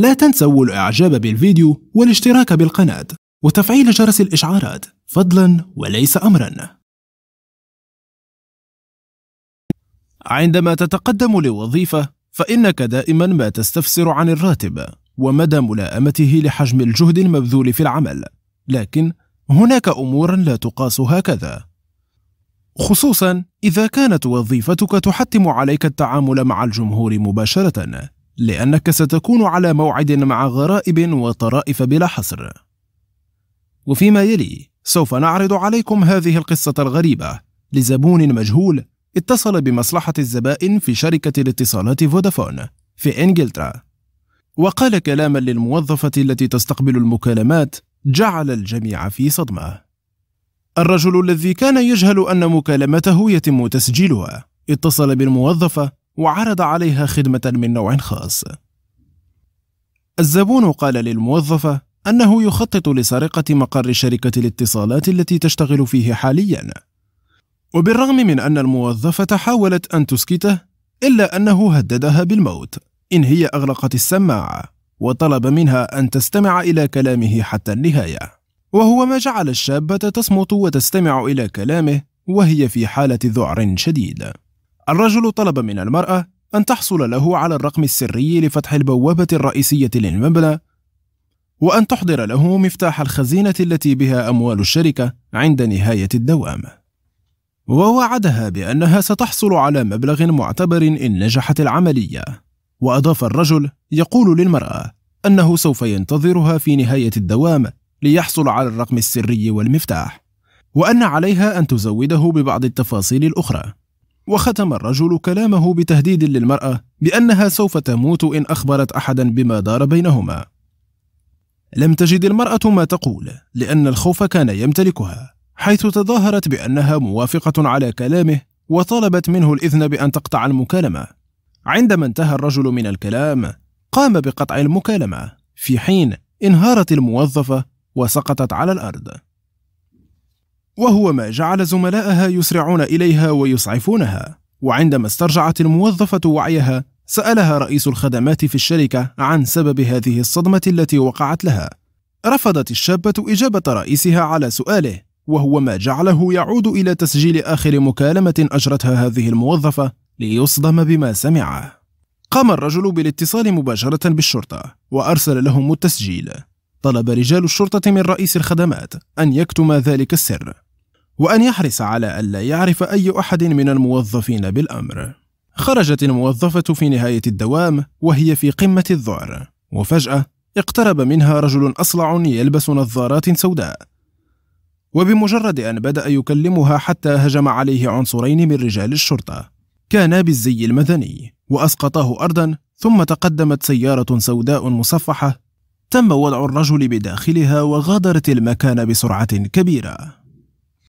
لا تنسوا الاعجاب بالفيديو والاشتراك بالقناة وتفعيل جرس الاشعارات فضلا وليس امرا عندما تتقدم لوظيفة فإنك دائما ما تستفسر عن الراتب ومدى ملاءمته لحجم الجهد المبذول في العمل لكن هناك أمور لا تقاس هكذا خصوصا إذا كانت وظيفتك تحتم عليك التعامل مع الجمهور مباشرة لأنك ستكون على موعد مع غرائب وطرائف بلا حصر. وفيما يلي سوف نعرض عليكم هذه القصة الغريبة لزبون مجهول اتصل بمصلحة الزبائن في شركة الاتصالات فودافون في إنجلترا وقال كلاما للموظفة التي تستقبل المكالمات جعل الجميع في صدمة. الرجل الذي كان يجهل أن مكالمته يتم تسجيلها اتصل بالموظفة وعرض عليها خدمة من نوع خاص. الزبون قال للموظفة أنه يخطط لسرقة مقر شركة الاتصالات التي تشتغل فيه حاليًا، وبالرغم من أن الموظفة حاولت أن تسكته، إلا أنه هددها بالموت إن هي أغلقت السماعة، وطلب منها أن تستمع إلى كلامه حتى النهاية، وهو ما جعل الشابة تصمت وتستمع إلى كلامه وهي في حالة ذعر شديد. الرجل طلب من المرأة أن تحصل له على الرقم السري لفتح البوابة الرئيسية للمبنى وأن تحضر له مفتاح الخزينة التي بها أموال الشركة عند نهاية الدوام ووعدها بأنها ستحصل على مبلغ معتبر إن نجحت العملية وأضاف الرجل يقول للمرأة أنه سوف ينتظرها في نهاية الدوام ليحصل على الرقم السري والمفتاح وأن عليها أن تزوده ببعض التفاصيل الأخرى وختم الرجل كلامه بتهديد للمرأة بأنها سوف تموت إن أخبرت أحدا بما دار بينهما. لم تجد المرأة ما تقول لأن الخوف كان يمتلكها، حيث تظاهرت بأنها موافقة على كلامه وطلبت منه الإذن بأن تقطع المكالمة. عندما انتهى الرجل من الكلام، قام بقطع المكالمة، في حين انهارت الموظفة وسقطت على الأرض. وهو ما جعل زملائها يسرعون إليها ويسعفونها وعندما استرجعت الموظفة وعيها سألها رئيس الخدمات في الشركة عن سبب هذه الصدمة التي وقعت لها رفضت الشابة إجابة رئيسها على سؤاله وهو ما جعله يعود إلى تسجيل آخر مكالمة أجرتها هذه الموظفة ليصدم بما سمعه قام الرجل بالاتصال مباشرة بالشرطة وأرسل لهم التسجيل طلب رجال الشرطة من رئيس الخدمات أن يكتم ذلك السر وأن يحرص على ألا يعرف أي أحد من الموظفين بالأمر. خرجت الموظفة في نهاية الدوام وهي في قمة الذعر، وفجأة اقترب منها رجل أصلع يلبس نظارات سوداء. وبمجرد أن بدأ يكلمها حتى هجم عليه عنصرين من رجال الشرطة، كانا بالزي المدني، وأسقطاه أرضا، ثم تقدمت سيارة سوداء مصفحة، تم وضع الرجل بداخلها وغادرت المكان بسرعة كبيرة.